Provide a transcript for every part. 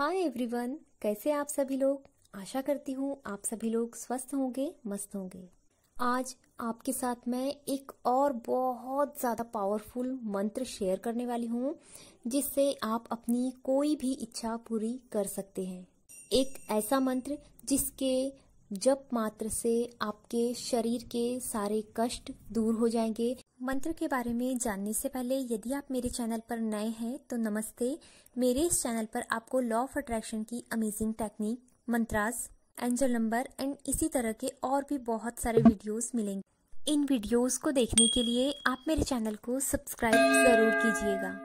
hi everyone कैसे आप सभी लोग आशा करती हूँ आप सभी लोग स्वस्थ होंगे मस्त होंगे आज आपके साथ मैं एक और बहुत ज़्यादा पावरफुल मंत्र शेयर करने वाली हूँ जिससे आप अपनी कोई भी इच्छा पूरी कर सकते हैं एक ऐसा मंत्र जिसके जप मात्र से आपके शरीर के सारे कष्ट दूर हो जाएंगे मंत्र के बारे में जानने से पहले यदि आप मेरे चैनल पर नए हैं तो नमस्ते मेरे इस चैनल पर आपको लॉ ऑफ अट्रैक्शन की amazing technique mantras angel number and इसी तरह के और भी बहुत सारे वीडियोस मिलेंगे इन वीडियोस को देखने के लिए आप मेरे चैनल को सब्सक्राइब जरूर कीजिएगा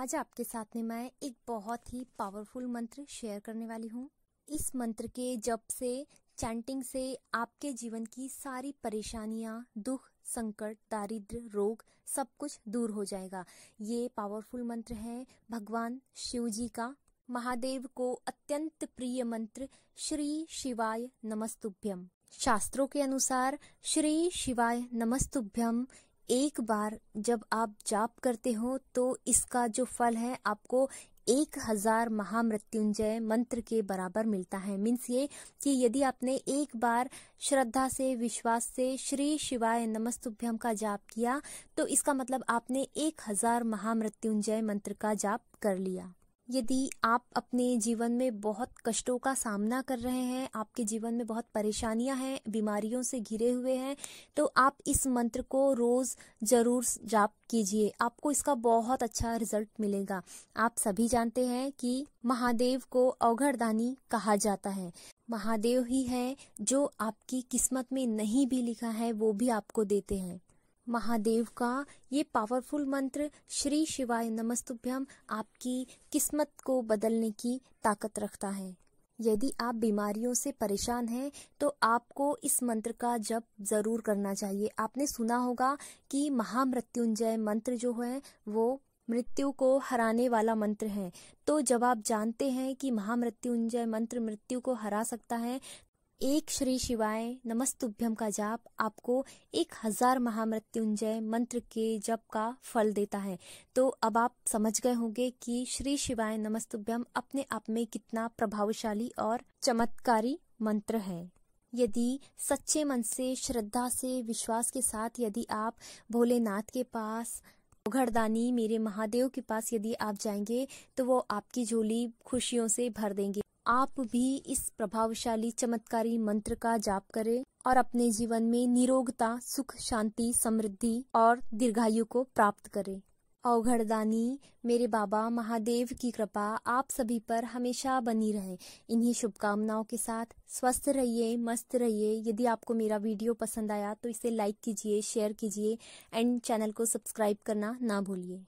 आज आपके साथ में मैं एक बहुत ही पावरफुल मंत्र शेयर करने वाली हूँ इस मंत्र के जब से चैंटिंग से आपके जीवन की सारी परेशानियाँ दुख संकट दारिद्र रोग सब कुछ दूर हो जाएगा ये पावरफुल मंत्र है भगवान शिव जी का महादेव को अत्यंत प्रिय मंत्र श्री शिवाय नमस्तुभ्यम शास्त्रों के अनुसार श्री शिवाय नमस्तुभ्यम एक बार जब आप जाप करते हो तो इसका जो फल है आपको एक हजार महामृत्युंजय मंत्र के बराबर मिलता है मीन्स ये कि यदि आपने एक बार श्रद्धा से विश्वास से श्री शिवाय नमस्तुभ्यम का जाप किया तो इसका मतलब आपने एक हजार महामृत्युंजय मंत्र का जाप कर लिया यदि आप अपने जीवन में बहुत कष्टों का सामना कर रहे हैं आपके जीवन में बहुत परेशानियां हैं बीमारियों से घिरे हुए हैं तो आप इस मंत्र को रोज जरूर जाप कीजिए आपको इसका बहुत अच्छा रिजल्ट मिलेगा आप सभी जानते हैं कि महादेव को अवघरदानी कहा जाता है महादेव ही है जो आपकी किस्मत में नहीं भी लिखा है वो भी आपको देते हैं महादेव का ये पावरफुल मंत्र श्री शिवाय नमस्तुभ्यम आपकी किस्मत को बदलने की ताकत रखता है यदि आप बीमारियों से परेशान हैं तो आपको इस मंत्र का जप जरूर करना चाहिए आपने सुना होगा कि महामृत्युंजय मंत्र जो है वो मृत्यु को हराने वाला मंत्र है तो जब आप जानते हैं कि महामृत्युंजय मंत्र मृत्यु को हरा सकता है एक श्री शिवाय नमस्तुभ्यम का जाप आपको एक हजार महामृत्युंजय मंत्र के जप का फल देता है तो अब आप समझ गए होंगे कि श्री शिवाय नमस्तुभ्यम अपने आप में कितना प्रभावशाली और चमत्कारी मंत्र है यदि सच्चे मन से श्रद्धा से विश्वास के साथ यदि आप भोलेनाथ के पास घरदानी मेरे महादेव के पास यदि आप जाएंगे तो वो आपकी झोली खुशियों से भर देंगे आप भी इस प्रभावशाली चमत्कारी मंत्र का जाप करें और अपने जीवन में निरोगता सुख शांति समृद्धि और दीर्घायु को प्राप्त करें अवघड़दानी मेरे बाबा महादेव की कृपा आप सभी पर हमेशा बनी रहे इन्हीं शुभकामनाओं के साथ स्वस्थ रहिए मस्त रहिए यदि आपको मेरा वीडियो पसंद आया तो इसे लाइक कीजिए शेयर कीजिए एंड चैनल को सब्सक्राइब करना ना भूलिए